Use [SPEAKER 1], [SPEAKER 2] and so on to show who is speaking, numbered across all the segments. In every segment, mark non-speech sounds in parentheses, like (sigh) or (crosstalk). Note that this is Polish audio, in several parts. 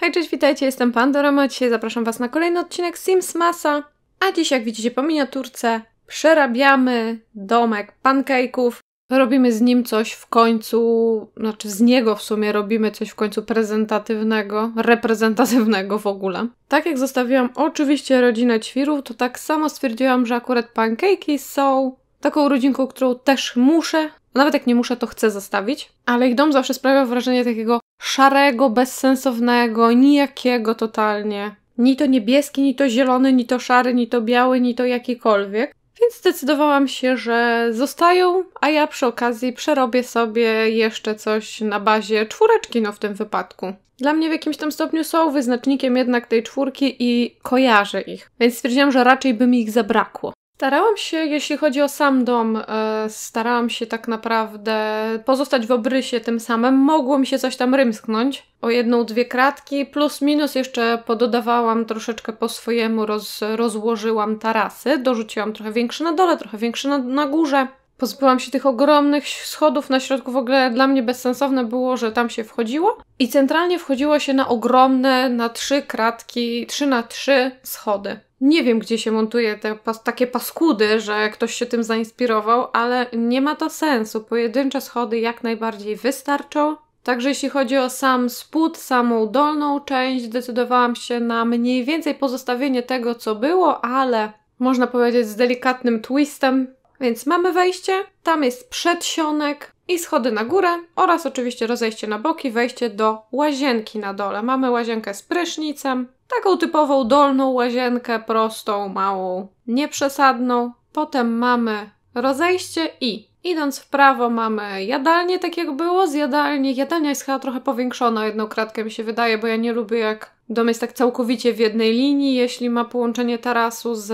[SPEAKER 1] Hej, cześć, witajcie, jestem Pandora dzisiaj zapraszam Was na kolejny odcinek Sims Masa. A dziś, jak widzicie po miniaturce, przerabiamy domek pancake'ów. Robimy z nim coś w końcu, znaczy z niego w sumie robimy coś w końcu prezentatywnego, reprezentatywnego w ogóle. Tak jak zostawiłam oczywiście rodzinę ćwirów, to tak samo stwierdziłam, że akurat pancake'i są taką rodzinką, którą też muszę, nawet jak nie muszę, to chcę zostawić. Ale ich dom zawsze sprawia wrażenie takiego szarego, bezsensownego, nijakiego totalnie. Ni to niebieski, ni to zielony, ni to szary, ni to biały, ni to jakikolwiek. Więc zdecydowałam się, że zostają, a ja przy okazji przerobię sobie jeszcze coś na bazie czwóreczki, no w tym wypadku. Dla mnie w jakimś tam stopniu są wyznacznikiem jednak tej czwórki i kojarzę ich, więc stwierdziłam, że raczej by mi ich zabrakło. Starałam się, jeśli chodzi o sam dom, e, starałam się tak naprawdę pozostać w obrysie tym samym. Mogło mi się coś tam rymsknąć o jedną, dwie kratki, plus minus jeszcze pododawałam troszeczkę po swojemu, roz, rozłożyłam tarasy, dorzuciłam trochę większe na dole, trochę większe na, na górze. Pozbyłam się tych ogromnych schodów na środku. W ogóle dla mnie bezsensowne było, że tam się wchodziło. I centralnie wchodziło się na ogromne, na trzy kratki, trzy na trzy schody nie wiem, gdzie się montuje te pas takie paskudy, że ktoś się tym zainspirował, ale nie ma to sensu. Pojedyncze schody jak najbardziej wystarczą. Także jeśli chodzi o sam spód, samą dolną część, zdecydowałam się na mniej więcej pozostawienie tego, co było, ale można powiedzieć z delikatnym twistem. Więc mamy wejście, tam jest przedsionek i schody na górę oraz oczywiście rozejście na boki, wejście do łazienki na dole. Mamy łazienkę z prysznicem, Taką typową dolną łazienkę, prostą, małą, nieprzesadną. Potem mamy rozejście i idąc w prawo mamy jadalnię, tak jak było z jadalni. Jadalnia jest chyba trochę powiększona, jedną kratkę mi się wydaje, bo ja nie lubię jak dom jest tak całkowicie w jednej linii, jeśli ma połączenie tarasu z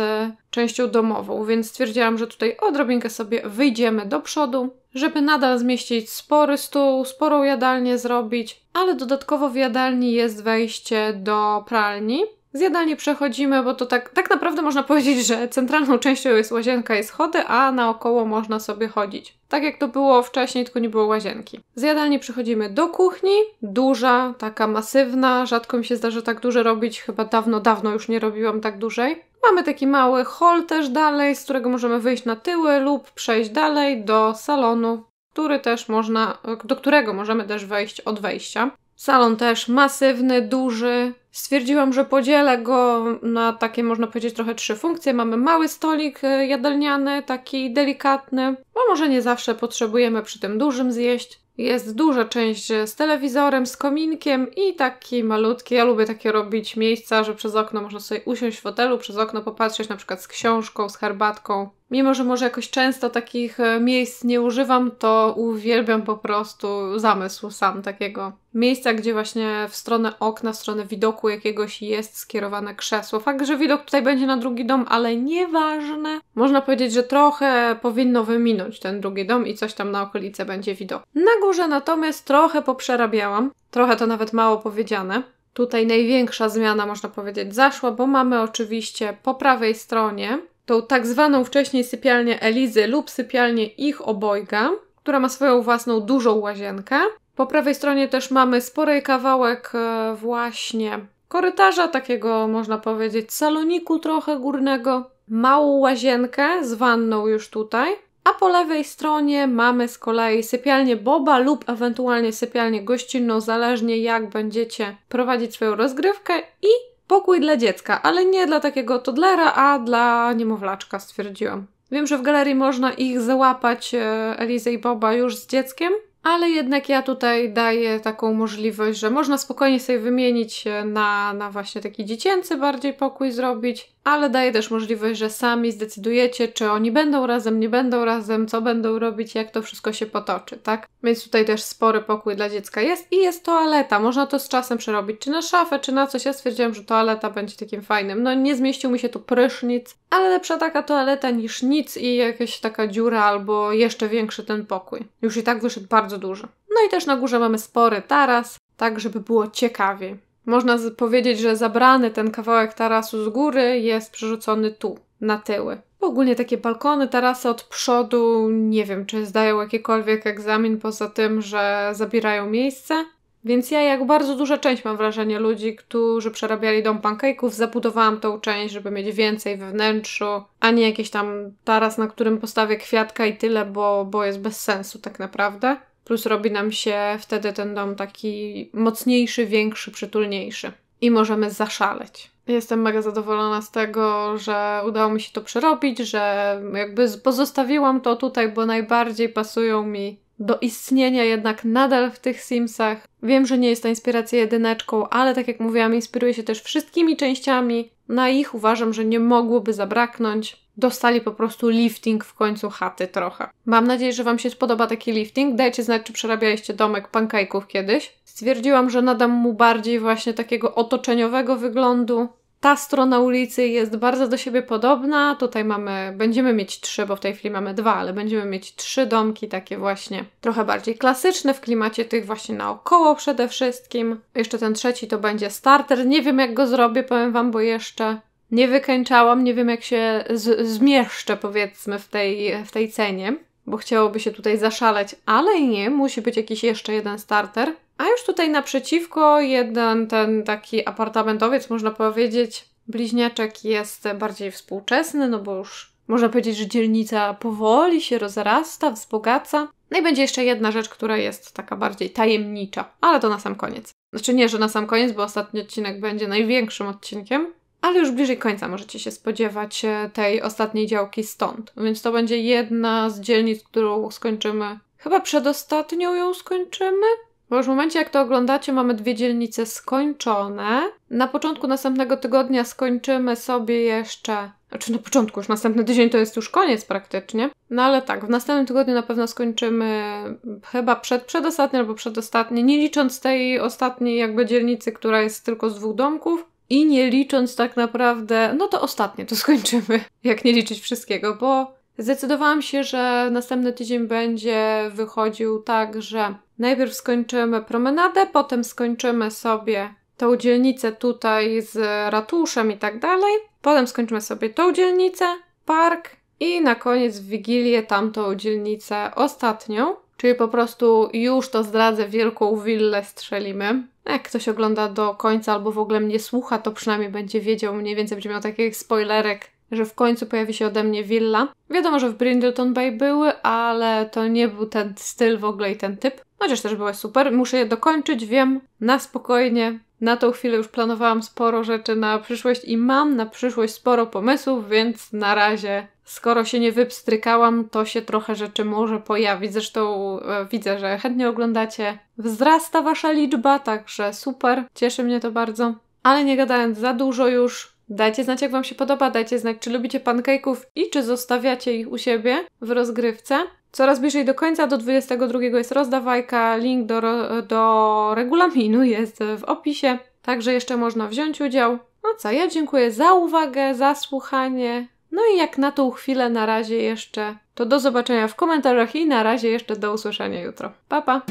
[SPEAKER 1] częścią domową, więc stwierdziłam, że tutaj odrobinkę sobie wyjdziemy do przodu żeby nadal zmieścić spory stół, sporą jadalnię zrobić, ale dodatkowo w jadalni jest wejście do pralni. Z jadalni przechodzimy, bo to tak, tak naprawdę można (laughs) powiedzieć, że centralną częścią jest łazienka i schody, a naokoło można sobie chodzić. Tak jak to było wcześniej, tylko nie było łazienki. Z jadalni przechodzimy do kuchni, duża, taka masywna, rzadko mi się zdarza tak duże robić, chyba dawno, dawno już nie robiłam tak dużej. Mamy taki mały hall też dalej, z którego możemy wyjść na tyły lub przejść dalej do salonu, który też można, do którego możemy też wejść od wejścia. Salon też masywny, duży. Stwierdziłam, że podzielę go na takie, można powiedzieć, trochę trzy funkcje. Mamy mały stolik e, jadalniany, taki delikatny, bo może nie zawsze potrzebujemy przy tym dużym zjeść. Jest duża część z telewizorem, z kominkiem i taki malutki. Ja lubię takie robić miejsca, że przez okno można sobie usiąść w fotelu, przez okno popatrzeć na przykład z książką, z herbatką. Mimo, że może jakoś często takich e, miejsc nie używam, to uwielbiam po prostu zamysł sam takiego miejsca, gdzie właśnie w stronę okna, w stronę widoku jakiegoś jest skierowane krzesło. Fakt, że widok tutaj będzie na drugi dom, ale nieważne. Można powiedzieć, że trochę powinno wyminąć ten drugi dom i coś tam na okolice będzie widok. Na górze natomiast trochę poprzerabiałam. Trochę to nawet mało powiedziane. Tutaj największa zmiana, można powiedzieć, zaszła, bo mamy oczywiście po prawej stronie tą tak zwaną wcześniej sypialnię Elizy lub sypialnię ich obojga, która ma swoją własną dużą łazienkę. Po prawej stronie też mamy spory kawałek e, właśnie korytarza, takiego można powiedzieć saloniku trochę górnego, małą łazienkę z wanną już tutaj. A po lewej stronie mamy z kolei sypialnię Boba lub ewentualnie sypialnię gościnną, zależnie jak będziecie prowadzić swoją rozgrywkę i Pokój dla dziecka, ale nie dla takiego Todlera, a dla niemowlaczka, stwierdziłam. Wiem, że w galerii można ich załapać, e, Elizę i Boba, już z dzieckiem, ale jednak ja tutaj daję taką możliwość, że można spokojnie sobie wymienić e, na, na właśnie taki dziecięcy bardziej pokój zrobić ale daje też możliwość, że sami zdecydujecie, czy oni będą razem, nie będą razem, co będą robić, jak to wszystko się potoczy, tak? Więc tutaj też spory pokój dla dziecka jest i jest toaleta. Można to z czasem przerobić, czy na szafę, czy na coś. Ja stwierdziłam, że toaleta będzie takim fajnym. No nie zmieścił mi się tu prysznic, ale lepsza taka toaleta niż nic i jakaś taka dziura albo jeszcze większy ten pokój. Już i tak wyszedł bardzo duży. No i też na górze mamy spory taras, tak żeby było ciekawiej. Można powiedzieć, że zabrany ten kawałek tarasu z góry jest przerzucony tu, na tyły. ogólnie takie balkony, tarasy od przodu, nie wiem, czy zdają jakikolwiek egzamin poza tym, że zabierają miejsce. Więc ja, jak bardzo duża część, mam wrażenie, ludzi, którzy przerabiali dom pancake'ów, zabudowałam tą część, żeby mieć więcej we wnętrzu, a nie jakiś tam taras, na którym postawię kwiatka i tyle, bo, bo jest bez sensu tak naprawdę plus robi nam się wtedy ten dom taki mocniejszy, większy, przytulniejszy i możemy zaszaleć. Jestem mega zadowolona z tego, że udało mi się to przerobić, że jakby pozostawiłam to tutaj, bo najbardziej pasują mi do istnienia jednak nadal w tych Simsach. Wiem, że nie jest ta inspiracja jedyneczką, ale tak jak mówiłam, inspiruję się też wszystkimi częściami. Na ich uważam, że nie mogłoby zabraknąć dostali po prostu lifting w końcu chaty trochę. Mam nadzieję, że Wam się spodoba taki lifting. Dajcie znać, czy przerabialiście domek pankajków kiedyś. Stwierdziłam, że nadam mu bardziej właśnie takiego otoczeniowego wyglądu. Ta strona ulicy jest bardzo do siebie podobna. Tutaj mamy, będziemy mieć trzy, bo w tej chwili mamy dwa, ale będziemy mieć trzy domki, takie właśnie trochę bardziej klasyczne w klimacie tych właśnie naokoło przede wszystkim. Jeszcze ten trzeci to będzie starter. Nie wiem, jak go zrobię, powiem Wam, bo jeszcze nie wykańczałam, nie wiem jak się z- zmieszczę powiedzmy w tej, w tej cenie, bo chciałoby się tutaj zaszaleć, ale nie, musi być jakiś jeszcze jeden starter. A już tutaj naprzeciwko jeden ten taki apartamentowiec, można powiedzieć, bliźniaczek jest bardziej współczesny, no bo już można powiedzieć, że dzielnica powoli się rozrasta, wzbogaca. No i będzie jeszcze jedna rzecz, która jest taka bardziej tajemnicza, ale to na sam koniec. Znaczy nie, że na sam koniec, bo ostatni odcinek będzie największym odcinkiem, ale już bliżej końca możecie się spodziewać e, tej ostatniej działki stąd. Więc to będzie jedna z dzielnic, którą skończymy. Chyba przedostatnią ją skończymy? Bo już w momencie, jak to oglądacie, mamy dwie dzielnice skończone. Na początku następnego tygodnia skończymy sobie jeszcze. Znaczy, na początku już następny tydzień to jest już koniec praktycznie. No ale tak, w następnym tygodniu na pewno skończymy chyba przed, przedostatnie albo przedostatnie, nie licząc tej ostatniej jakby dzielnicy, która jest tylko z dwóch domków. I nie licząc tak naprawdę, no to ostatnie to (laughs) skończymy, jak nie liczyć wszystkiego, bo zdecydowałam się, że następny tydzień będzie wychodził tak, że najpierw skończymy promenadę, potem skończymy sobie tą dzielnicę tutaj z ratuszem i tak dalej, potem skończymy sobie tą dzielnicę, park i na koniec w Wigilię tamtą dzielnicę ostatnią. Czyli po prostu już to zdradzę, wielką willę strzelimy. Jak ktoś ogląda do końca albo w ogóle mnie słucha, to przynajmniej będzie wiedział, mniej więcej będzie miał taki spoilerek, że w końcu pojawi się ode mnie willa. Wiadomo, że w Brindleton Bay były, ale to nie był ten styl w ogóle i ten typ. Chociaż też były super. Muszę je dokończyć, wiem, na spokojnie. Na tą chwilę już planowałam sporo rzeczy na przyszłość i mam na przyszłość sporo pomysłów, więc na razie, skoro się nie wypstrykałam, to się trochę rzeczy może pojawić. Zresztą e, widzę, że chętnie oglądacie. Wzrasta wasza liczba, także super, cieszy mnie to bardzo. Ale nie gadając za dużo już, Dajcie znać, jak Wam się podoba, dajcie znać, czy lubicie pancake'ów i czy zostawiacie ich u siebie w rozgrywce. Coraz bliżej do końca, do 22 jest rozdawajka, link do, do regulaminu jest w opisie, także jeszcze można wziąć udział. No co, ja dziękuję za uwagę, za słuchanie. No i jak na tą chwilę na razie jeszcze, to do zobaczenia w komentarzach i na razie jeszcze do usłyszenia jutro. Pa pa!